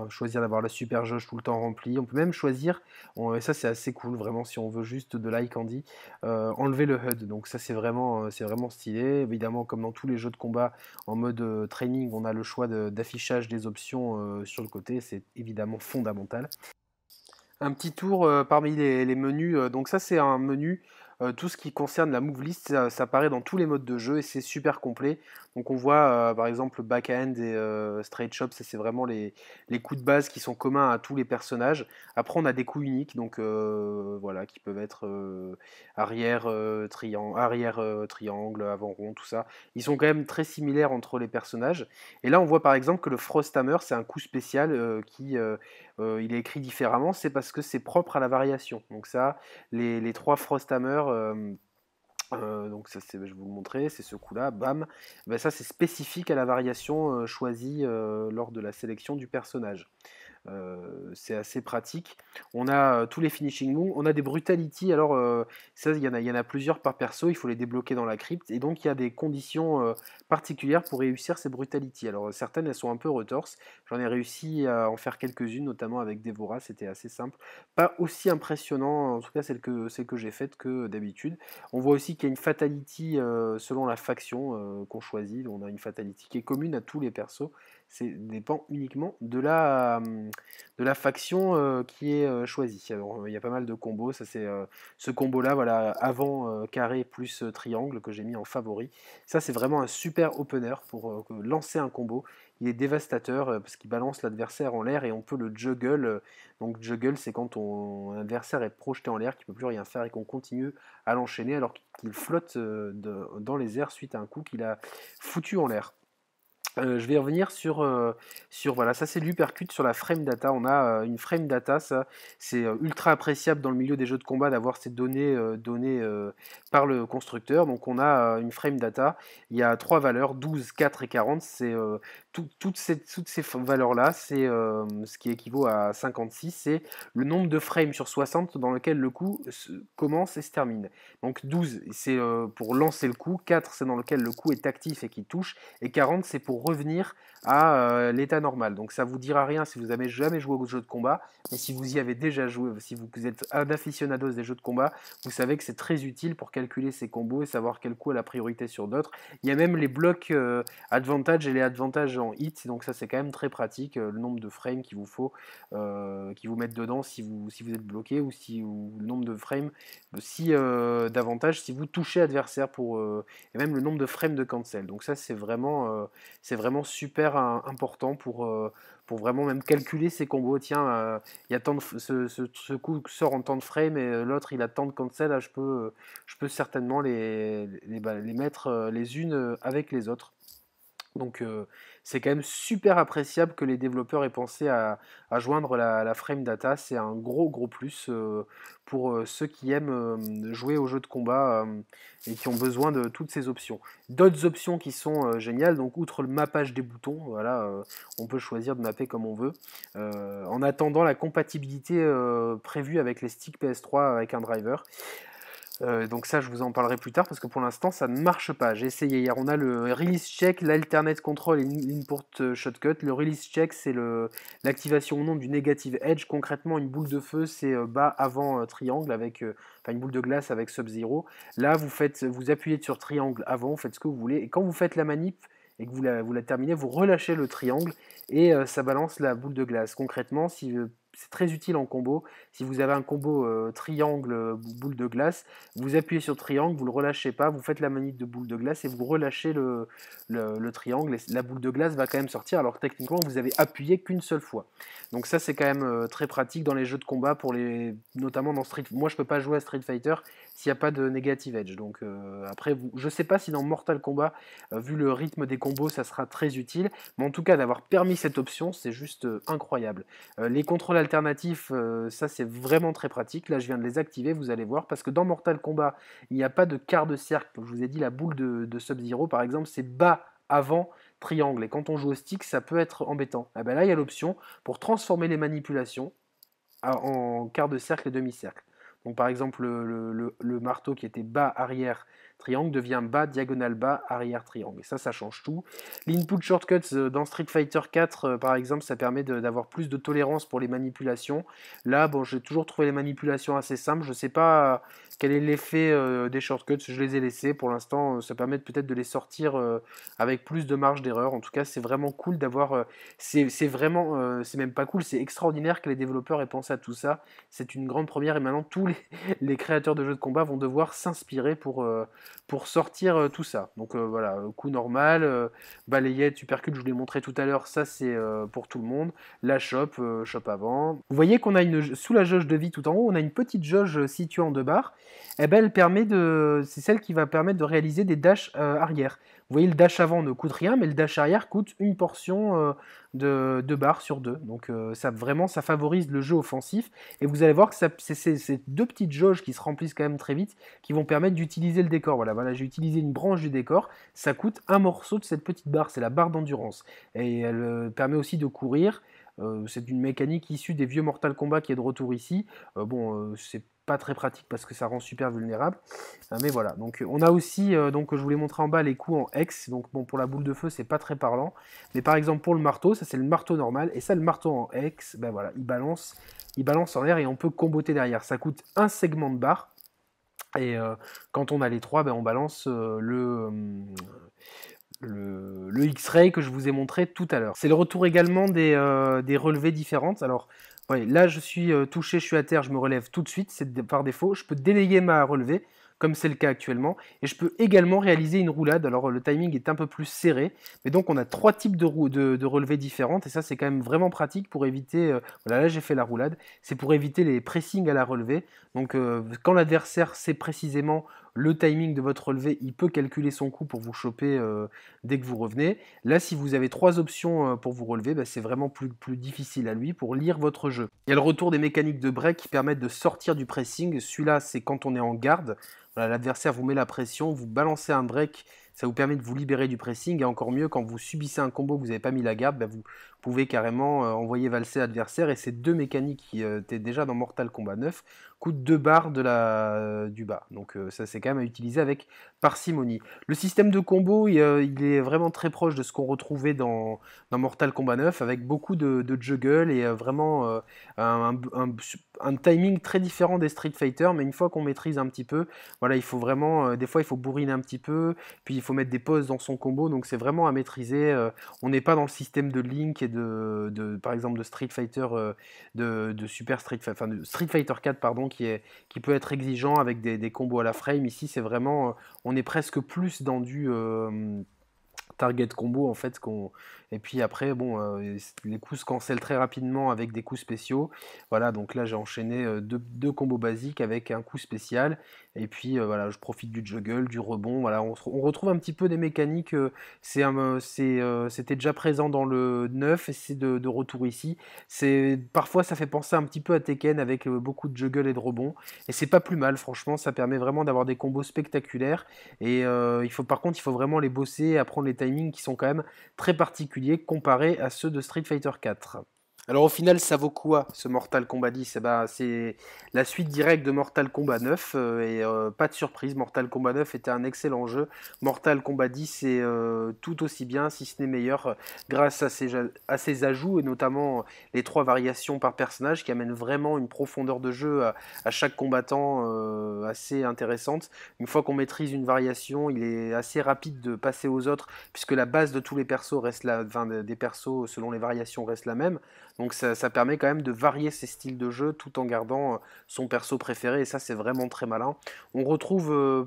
A: choisir d'avoir la super jauge tout le temps remplie. On peut même choisir, et ça c'est assez cool vraiment si on veut juste de l'eye candy, enlever le HUD. Donc ça c'est vraiment, stylé. Évidemment, comme dans tous les jeux de combat en mode training, on a le choix d'affichage des options sur le côté. C'est évidemment fondamental un petit tour euh, parmi les, menus. Euh, donc ça c'est un menu euh, tout ce qui concerne la move list, ça, apparaît dans tous les modes de jeu et c'est super complet. Donc on voit par exemple back-end et straight shop, c'est vraiment les, les, coups de base qui sont communs à tous les personnages. Après on a des coups uniques, donc voilà, qui peuvent être arrière, triangle, arrière triangle, avant rond, tout ça. Ils sont quand même très similaires entre les personnages. Et là on voit par exemple que le Frost Hammer, c'est un coup spécial qui euh, il est écrit différemment, c'est parce que c'est propre à la variation. Donc ça, les, trois Frosthammer, euh, euh, donc je vais vous le montrer, c'est ce coup-là, bam. Ben ça, c'est spécifique à la variation choisie lors de la sélection du personnage. Euh, c'est assez pratique. On a euh, tous les finishing moves, on a des brutalities, alors euh, il y, en a, plusieurs par perso, il faut les débloquer dans la crypte, et donc il y a des conditions particulières pour réussir ces brutalities. Alors certaines, elles sont un peu retorses, j'en ai réussi à en faire quelques-unes, notamment avec Devora, c'était assez simple. Pas aussi impressionnant, en tout cas celle que, celle que j'ai faite que d'habitude. On voit aussi qu'il y a une fatality selon la faction qu'on choisit, on a une fatality qui est commune à tous les persos, c'est dépend uniquement de la, euh, de la faction euh, qui est euh, choisie. il y a pas mal de combos. Ça, c'est ce combo-là, voilà, avant carré plus triangle que j'ai mis en favori. Ça, c'est vraiment un super opener pour lancer un combo. Il est dévastateur parce qu'il balance l'adversaire en l'air et on peut le juggle. Donc, juggle, c'est quand ton adversaire est projeté en l'air, qu'il ne peut plus rien faire et qu'on continue à l'enchaîner alors qu'il flotte dans les airs suite à un coup qu'il a foutu en l'air. Euh, je vais revenir sur, euh, sur voilà, ça c'est l'Upercut sur la frame data. On a euh, une frame data, ça c'est ultra appréciable dans le milieu des jeux de combat d'avoir ces données données par le constructeur. Donc on a une frame data, il y a trois valeurs, 12, 4 et 40. C'est toutes ces, toutes ces valeurs-là, c'est ce qui équivaut à 56, c'est le nombre de frames sur 60 dans lequel le coup commence et se termine. Donc 12, c'est pour lancer le coup, 4, c'est dans lequel le coup est actif et qui touche, et 40, c'est pour revenir à euh, l'état normal. Donc ça vous dira rien si vous n'avez jamais joué aux jeux de combat, mais si vous y avez déjà joué, si vous êtes un aficionado des jeux de combat, vous savez que c'est très utile pour calculer ses combos et savoir quel coup a la priorité sur d'autres. Il y a même les blocs euh, avantage et les avantages en hit, donc ça c'est quand même très pratique, euh, le nombre de frames qu'il vous faut, qui vous mettent dedans si vous, si vous êtes bloqué ou, si, le nombre de frames si, d'avantage si vous touchez adversaire pour, et même le nombre de frames de cancel. Donc ça c'est vraiment c'est vraiment super important pour, euh, pour vraiment même calculer ces combos. Tiens, euh, il y tant de, ce, coup sort en temps de frame et euh, l'autre il a tant de cancel. Ah, je peux, je peux certainement les, les bah, mettre les unes avec les autres. Donc euh, c'est quand même super appréciable que les développeurs aient pensé à, joindre la, frame data. C'est un gros gros plus euh, pour euh, ceux qui aiment jouer aux jeux de combat et qui ont besoin de toutes ces options. D'autres options qui sont géniales, donc outre le mappage des boutons, voilà, on peut choisir de mapper comme on veut. en attendant la compatibilité prévue avec les sticks PS3 avec un driver. Euh, donc ça, je vous en parlerai plus tard parce que pour l'instant, ça ne marche pas. J'ai essayé hier. On a le release check, l'alternate control et l'import euh, shortcut. Le release check, c'est l'activation ou non du negative edge. Concrètement, une boule de feu, c'est euh, bas avant triangle avec, enfin une boule de glace avec sub-zero. Là, vous faites, vous appuyez sur triangle avant, vous faites ce que vous voulez. Et quand vous faites la manip, et que vous la, vous terminez, vous relâchez le triangle et ça balance la boule de glace. Concrètement, si c'est très utile en combo. Si vous avez un combo euh, triangle euh, boule de glace, vous appuyez sur triangle, vous le relâchez pas, vous faites la manip de boule de glace et vous relâchez le, triangle. Et la boule de glace va quand même sortir, alors techniquement vous avez appuyé qu'une seule fois. Donc ça c'est quand même euh, très pratique dans les jeux de combat pour les, notamment dans Street. Moi je peux pas jouer à Street Fighter, s'il n'y a pas de negative edge. Donc euh, après, vous, je ne sais pas si dans Mortal Kombat, euh, vu le rythme des combos, ça sera très utile. Mais en tout cas, d'avoir permis cette option, c'est juste euh, incroyable. les contrôles alternatifs, ça c'est vraiment très pratique. Là, je viens de les activer, vous allez voir. Parce que dans Mortal Kombat, il n'y a pas de quart de cercle. je vous ai dit, la boule de, Sub-Zero, par exemple, c'est bas avant triangle. Et quand on joue au stick, ça peut être embêtant. Ah ben là, il y a l'option pour transformer les manipulations ah, en quart de cercle et demi-cercle. Donc par exemple, le, marteau qui était bas arrière triangle devient bas diagonale bas arrière triangle. Et ça, ça change tout. L'input shortcuts euh, dans Street Fighter 4, euh, par exemple, ça permet d'avoir plus de tolérance pour les manipulations. Là, bon, j'ai toujours trouvé les manipulations assez simples. Je sais pas quel est l'effet euh, des shortcuts Je les ai laissés. Pour l'instant, euh, ça permet peut-être de les sortir euh, avec plus de marge d'erreur. En tout cas, c'est vraiment cool d'avoir. c'est vraiment. c'est même pas cool, c'est extraordinaire que les développeurs aient pensé à tout ça. C'est une grande première et maintenant tous les, *laughs* créateurs de jeux de combat vont devoir s'inspirer pour, pour sortir euh, tout ça. Donc euh, voilà, euh, coup normal, balayette, supercule, je vous l'ai montré tout à l'heure, ça c'est pour tout le monde. La chope, chope avant. Vous voyez qu'on a une, sous la jauge de vie tout en haut, on a une petite jauge située en deux barres. Et eh ben, elle permet de, c'est celle qui va permettre de réaliser des dash arrière. Vous voyez, le dash avant ne coûte rien, mais le dash arrière coûte une portion euh, de, de barre sur deux. Donc euh, ça vraiment, ça favorise le jeu offensif. Et vous allez voir que c'est ces deux petites jauges qui se remplissent quand même très vite, qui vont permettre d'utiliser le décor. Voilà, voilà j'ai utilisé une branche du décor. Ça coûte un morceau de cette petite barre, c'est la barre d'endurance. Et elle euh, permet aussi de courir. c'est une mécanique issue des vieux Mortal Kombat qui est de retour ici. bon, c'est pas très pratique parce que ça rend super vulnérable. Euh, mais voilà, donc euh, on a aussi, euh, donc je voulais montrer en bas, les coups en X. Donc bon, pour la boule de feu, c'est pas très parlant. Mais par exemple, pour le marteau, ça c'est le marteau normal. Et ça, le marteau en X, ben voilà, il balance, il balance en l'air et on peut comboter derrière. Ça coûte un segment de barre. Et quand on a les trois, ben on balance le... le, X-Ray que je vous ai montré tout à l'heure. C'est le retour également des, des relevés différentes. Alors, là, je suis euh, touché, je suis à terre, je me relève tout de suite, c'est par défaut. Je peux déléguer ma relevée, comme c'est le cas actuellement. Et je peux également réaliser une roulade. Alors, le timing est un peu plus serré. Mais donc, on a trois types de, relevées de, différentes. Et ça, c'est quand même vraiment pratique pour éviter. Euh, voilà, là, j'ai fait la roulade. C'est pour éviter les pressings à la relevée. Donc, euh, quand l'adversaire sait précisément le timing de votre relevé, il peut calculer son coût pour vous choper euh, dès que vous revenez. Là, si vous avez trois options euh, pour vous relever, bah, c'est vraiment plus, difficile à lui pour lire votre jeu. Il y a le retour des mécaniques de break qui permettent de sortir du pressing. Celui-là, c'est quand on est en garde. L'adversaire vous met la pression, vous balancez un break, ça vous permet de vous libérer du pressing. Et encore mieux, quand vous subissez un combo que vous n'avez pas mis la garde, bah, vous, pouvait carrément euh, envoyer valser l'adversaire et ces deux mécaniques qui euh, étaient déjà dans Mortal Kombat 9 coûtent deux barres de la, euh, du bas. Donc ça c'est quand même à utiliser avec parcimonie. Le système de combo il, est vraiment très proche de ce qu'on retrouvait dans, dans, Mortal Kombat 9 avec beaucoup de, de juggle et vraiment un, un, timing très différent des Street Fighter mais une fois qu'on maîtrise un petit peu, voilà il faut vraiment, des fois il faut bourriner un petit peu, puis il faut mettre des pauses dans son combo donc c'est vraiment à maîtriser. on n'est pas dans le système de Link et de, par exemple de Street Fighter, euh, de, Super Street, Street Fighter 4 pardon, qui est qui peut être exigeant avec des combos à la frame. Ici, c'est vraiment, euh, on est presque plus dans du euh, de combo en fait. qu'on Et puis après, bon, euh, les coups se cancellent très rapidement avec des coups spéciaux. Voilà, donc là j'ai enchaîné euh, deux, deux, combos basiques avec un coup spécial. Et puis euh, voilà, je profite du juggle, du rebond. Voilà, on, retrouve un petit peu des mécaniques. c'est un C'était déjà présent dans le 9 et c'est de, retour ici. c'est Parfois ça fait penser un petit peu à Tekken avec beaucoup de juggle et de rebond. Et c'est pas plus mal, franchement, ça permet vraiment d'avoir des combos spectaculaires. Et il faut, par contre, il faut vraiment les bosser, apprendre les timings qui sont quand même très particuliers comparés à ceux de Street Fighter 4. Alors au final, ça vaut quoi ce Mortal Kombat 10 eh ben, C'est la suite directe de Mortal Kombat 9. Euh, et euh, pas de surprise, Mortal Kombat 9 était un excellent jeu. Mortal Kombat 10 est euh, tout aussi bien, si ce n'est meilleur, grâce à ses, ajouts et notamment les trois variations par personnage qui amènent vraiment une profondeur de jeu à, chaque combattant assez intéressante. Une fois qu'on maîtrise une variation, il est assez rapide de passer aux autres puisque la base de tous les persos reste la, des persos selon les variations reste la même. Donc ça, permet quand même de varier ses styles de jeu tout en gardant euh, son perso préféré et ça c'est vraiment très malin. On retrouve euh,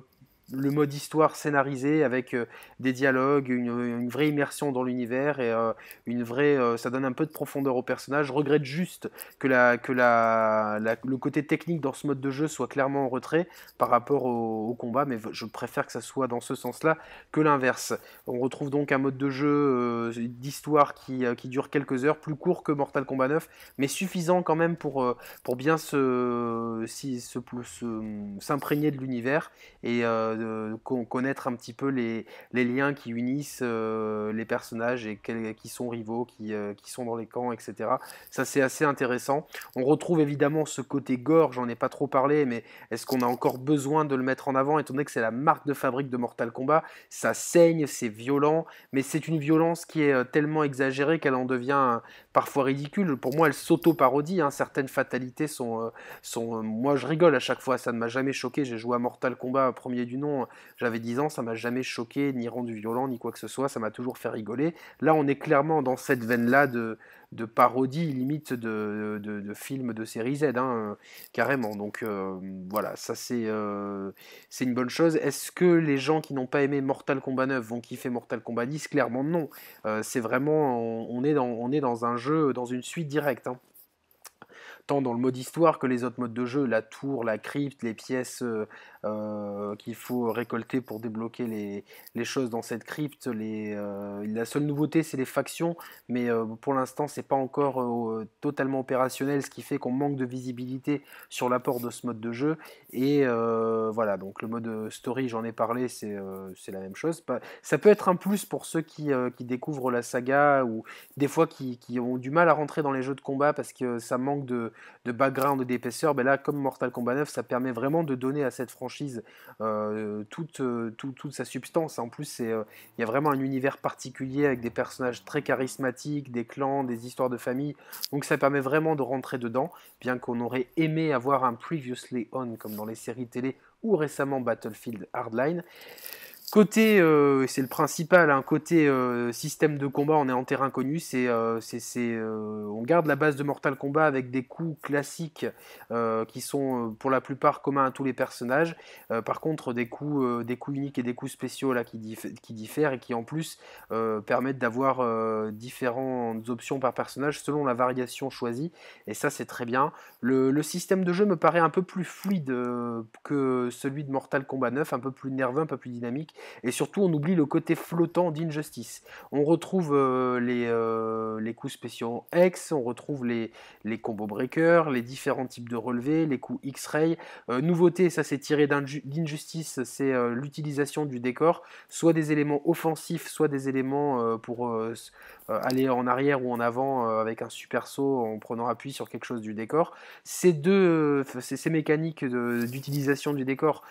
A: le mode histoire scénarisé avec euh, des dialogues, une, vraie immersion dans l'univers et euh, une vraie, euh, ça donne un peu de profondeur au personnage. Je regrette juste que, la, que la, le côté technique dans ce mode de jeu soit clairement en retrait par rapport au, combat, mais je préfère que ça soit dans ce sens-là que l'inverse. On retrouve donc un mode de jeu d'histoire qui, qui, dure quelques heures, plus court que Mortal Kombat 9, mais suffisant quand même pour, pour bien s'imprégner se, si, de l'univers et de euh, connaître un petit peu les, les liens qui unissent euh, les personnages et qui sont rivaux, qui, euh, qui, sont dans les camps, etc. Ça, c'est assez intéressant. On retrouve évidemment ce côté gore, j'en ai pas trop parlé, mais est-ce qu'on a encore besoin de le mettre en avant, étant donné que c'est la marque de fabrique de Mortal Kombat Ça saigne, c'est violent, mais c'est une violence qui est tellement exagérée qu'elle en devient parfois ridicule. Pour moi, elle s'auto-parodie. Hein. Certaines fatalités sont, sont. moi, je rigole à chaque fois, ça ne m'a jamais choqué. J'ai joué à Mortal Kombat, premier du nom j'avais 10 ans, ça m'a jamais choqué, ni rendu violent, ni quoi que ce soit, ça m'a toujours fait rigoler. Là, on est clairement dans cette veine-là de, parodie, limite de, de, de films de série Z, hein, carrément. Donc euh, voilà, ça euh, c'est une bonne chose. Est-ce que les gens qui n'ont pas aimé Mortal Kombat 9 vont kiffer Mortal Kombat 10 Clairement non. Euh, c'est vraiment, on, est dans, on est dans un jeu, dans une suite directe. Hein. tant dans le mode histoire que les autres modes de jeu, la tour, la crypte, les pièces euh, qu'il faut récolter pour débloquer les, choses dans cette crypte. Les, euh, la seule nouveauté, c'est les factions, mais euh, pour l'instant, c'est pas encore totalement opérationnel, ce qui fait qu'on manque de visibilité sur l'apport de ce mode de jeu. Et voilà, donc le mode story, j'en ai parlé, c'est la même chose. Ça peut être un plus pour ceux qui, découvrent la saga ou des fois qui, ont du mal à rentrer dans les jeux de combat parce que ça manque de, de background d'épaisseur. Mais ben là, comme Mortal Kombat 9, ça permet vraiment de donner à cette franchise euh, toute, euh, toute sa substance. En plus, euh, il y a vraiment un univers particulier avec des personnages très charismatiques, des clans, des histoires de famille. Donc ça permet vraiment de rentrer dedans, bien qu'on aurait aimé avoir un Previously On comme dans les séries télé ou récemment Battlefield Hardline. Côté, euh, c'est le principal, hein, côté euh, système de combat, on est en terrain connu, c'est, euh, on garde la base de Mortal Kombat avec des coups classiques qui sont pour la plupart communs à tous les personnages. par contre, des coups, des uniques et des coups spéciaux là qui, diffèrent et qui en plus permettent d'avoir différentes options par personnage selon la variation choisie. Et ça, c'est très bien. Le, le, système de jeu me paraît un peu plus fluide que celui de Mortal Kombat 9, un peu plus nerveux, un peu plus dynamique. Et surtout, on oublie le côté flottant d'Injustice. On retrouve euh, euh, les, coups spéciaux X, on retrouve les, les combo breakers, les différents types de relevés, les coups X-ray. Euh, nouveauté, ça c'est tiré d'Injustice, c'est l'utilisation du décor, soit des éléments offensifs, soit des éléments pour aller en arrière ou en avant avec un super saut en prenant appui sur quelque chose du décor. Ces deux, ces mécaniques d'utilisation du décor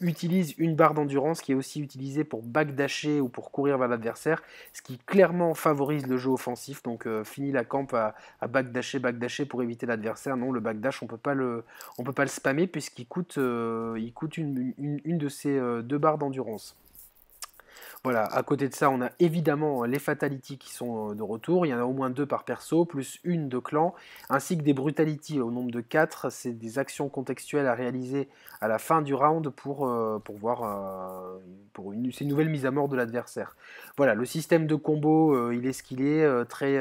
A: utilise une barre d'endurance qui est aussi utilisée pour backdasher ou pour courir vers l'adversaire, ce qui clairement favorise le jeu offensif. Donc euh, fini la camp à, à, backdasher, pour éviter l'adversaire. Non, le backdash, on peut on peut pas le spammer puisqu'il coûte, euh, il coûte une, de ces euh, deux barres d'endurance. Voilà, à côté de ça, on a évidemment euh, les fatalities qui sont euh, de retour. Il y en a au moins deux par perso, plus une de clan, ainsi que des brutalities au nombre de quatre C'est des actions contextuelles à réaliser à la fin du round pour, euh, pour voir pour une, nouvelle mise à mort de l'adversaire. Voilà, le système de combo, il est ce qu'il est, très,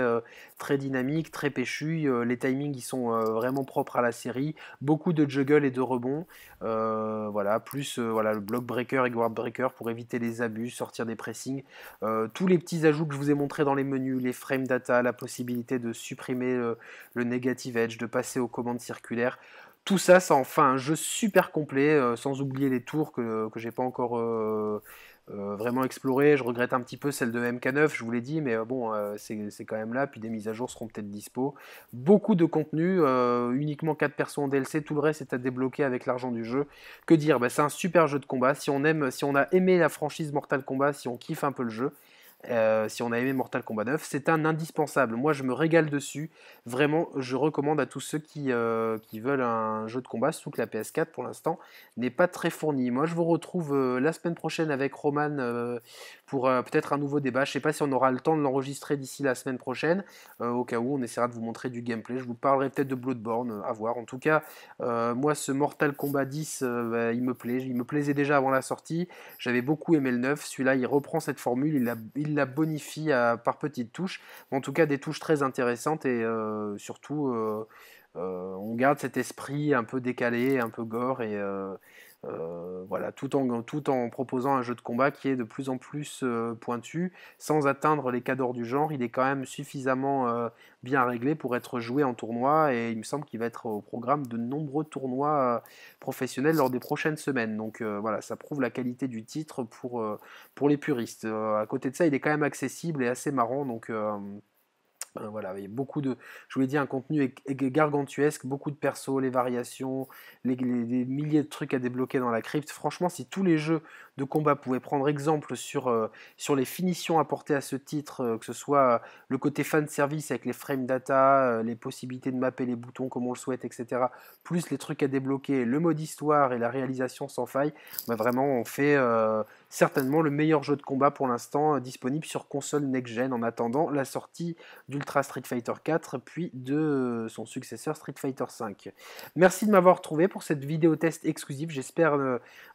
A: très dynamique, très péchu. les timings, ils sont vraiment propres à la série. Beaucoup de juggles et de rebonds voilà, plus voilà, le block breaker et guard breaker pour éviter les abus, sortir des pressing, euh, tous les petits ajouts que je vous ai montrés dans les menus, les frame data, la possibilité de supprimer euh, le, negative edge, de passer aux commandes circulaires. Tout ça, ça en fait un jeu super complet, euh, sans oublier les tours que, que j'ai pas encore euh, vraiment exploré, Je regrette un petit peu celle de MK9, je vous l'ai dit, mais euh, bon, euh, c'est quand même là. Puis des mises à jour seront peut-être dispo. Beaucoup de contenu, uniquement 4 personnes en DLC, tout le reste est à débloquer avec l'argent du jeu. Que dire bah, C'est un super jeu de combat. Si on aime, si on a aimé la franchise Mortal Kombat, si on kiffe un peu le jeu, euh, si on a aimé Mortal Kombat 9. C'est un indispensable. Moi, je me régale dessus. Vraiment, je recommande à tous ceux qui, euh, qui veulent un jeu de combat, surtout que la PS4 pour l'instant n'est pas très fournie. Moi, je vous retrouve euh, la semaine prochaine avec Roman pour peut-être un nouveau débat. Je ne sais pas si on aura le temps de l'enregistrer d'ici la semaine prochaine. au cas où, on essaiera de vous montrer du gameplay. Je vous parlerai peut-être de Bloodborne, à voir. En tout cas, moi, ce Mortal Kombat 10, bah, il me plaît. Il me plaisait déjà avant la sortie. J'avais beaucoup aimé le 9. Celui-là, il reprend cette formule. Il la, la bonifie par petites touches. En tout cas, des touches très intéressantes et euh, surtout, euh, euh, on garde cet esprit un peu décalé, un peu gore et euh, voilà, tout en, tout en proposant un jeu de combat qui est de plus en plus euh, pointu, sans atteindre les cadors du genre. Il est quand même suffisamment euh, bien réglé pour être joué en tournoi et il me semble qu'il va être au programme de nombreux tournois professionnels lors des prochaines semaines. Donc voilà, ça prouve la qualité du titre pour, pour les puristes. à côté de ça, il est quand même accessible et assez marrant. Donc euh, voilà, il y a beaucoup de, je vous l'ai dit, un contenu gargantuesque, beaucoup de persos, les variations, les, milliers de trucs à débloquer dans la crypte. Franchement, si tous les jeux de combat pouvait prendre exemple sur, euh, sur les finitions apportées à ce titre, euh, que ce soit euh, le côté fan service avec les frame data, les possibilités de mapper les boutons comme on le souhaite, etc., plus les trucs à débloquer, le mode histoire et la réalisation sans faille, bah, vraiment on fait certainement le meilleur jeu de combat pour l'instant disponible sur console next-gen en attendant la sortie d'Ultra Street Fighter 4 puis de son successeur Street Fighter 5. Merci de m'avoir trouvé pour cette vidéo test exclusive, j'espère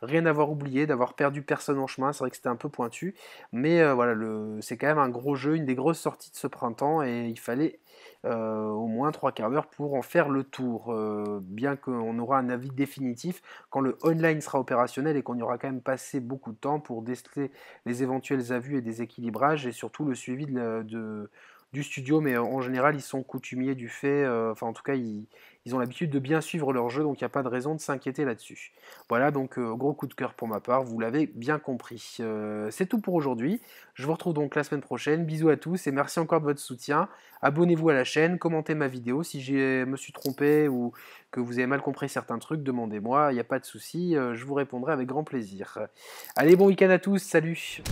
A: rien avoir oublié, d'avoir perdu du personne en chemin. C'est vrai que c'était un peu pointu. Mais euh, voilà, voilà, c'est quand même un gros jeu, une des grosses sorties de ce printemps. Et il fallait euh, au moins trois quarts d'heure pour en faire le tour. Euh, bien qu'on aura un avis définitif quand le online sera opérationnel et qu'on y aura quand même passé beaucoup de temps pour déceler les éventuels avus et déséquilibrages et surtout le suivi de du studio, mais euh, en général, ils sont coutumiers du fait, euh, enfin en tout cas, ils, ont l'habitude de bien suivre leur jeu, donc il n'y a pas de raison de s'inquiéter là-dessus. Voilà, donc euh, gros coup de cœur pour ma part, vous l'avez bien compris. c'est tout pour aujourd'hui, je vous retrouve donc la semaine prochaine, bisous à tous et merci encore de votre soutien. Abonnez-vous à la chaîne, commentez ma vidéo si je me suis trompé ou que vous avez mal compris certains trucs, demandez-moi, il n'y a pas de souci, je vous répondrai avec grand plaisir. Allez, bon week-end à tous, salut